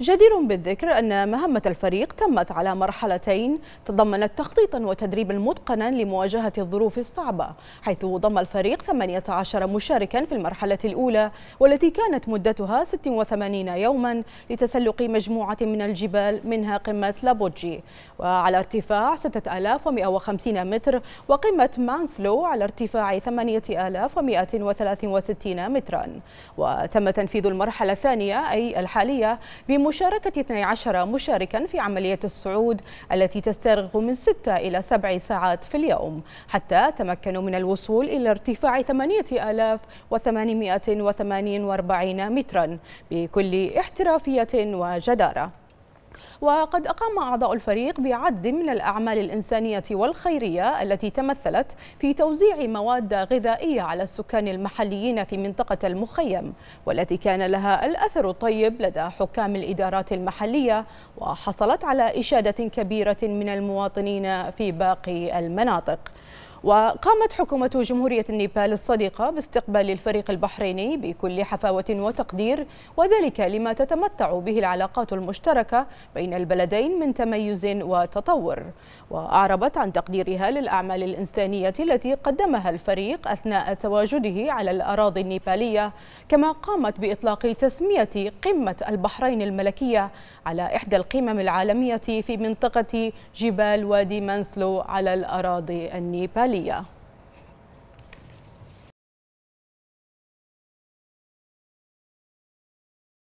جدير بالذكر أن مهمة الفريق تمت على مرحلتين تضمنت تخطيطا وتدريبا متقنا لمواجهة الظروف الصعبة حيث ضم الفريق 18 مشاركا في المرحلة الأولى والتي كانت مدتها 86 يوما لتسلق مجموعة من الجبال منها قمة لابوجي وعلى ارتفاع 6150 متر وقمة مانسلو على ارتفاع 8163 مترا وتم تنفيذ المرحلة الثانية أي الحالية بم بمشاركة 12 مشاركا في عملية الصعود التي تستغرق من 6 إلى 7 ساعات في اليوم حتى تمكنوا من الوصول إلى ارتفاع 8848 مترا بكل احترافية وجدارة وقد أقام أعضاء الفريق بعد من الأعمال الإنسانية والخيرية التي تمثلت في توزيع مواد غذائية على السكان المحليين في منطقة المخيم والتي كان لها الأثر الطيب لدى حكام الإدارات المحلية وحصلت على إشادة كبيرة من المواطنين في باقي المناطق وقامت حكومة جمهورية النيبال الصديقة باستقبال الفريق البحريني بكل حفاوة وتقدير وذلك لما تتمتع به العلاقات المشتركة بين البلدين من تميز وتطور وأعربت عن تقديرها للأعمال الإنسانية التي قدمها الفريق أثناء تواجده على الأراضي النيبالية كما قامت بإطلاق تسمية قمة البحرين الملكية على إحدى القمم العالمية في منطقة جبال وادي منسلو على الأراضي النيبالية Yeah.